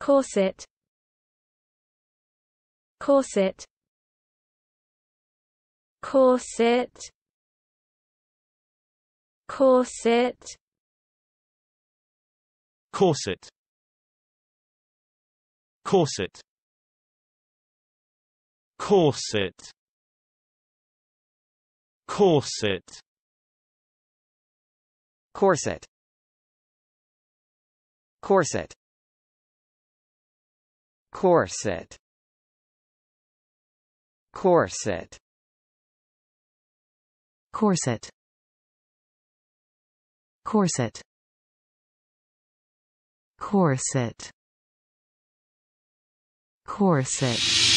corset corset corset corset corset corset corset corset corset corset corset corset corset corset corset corset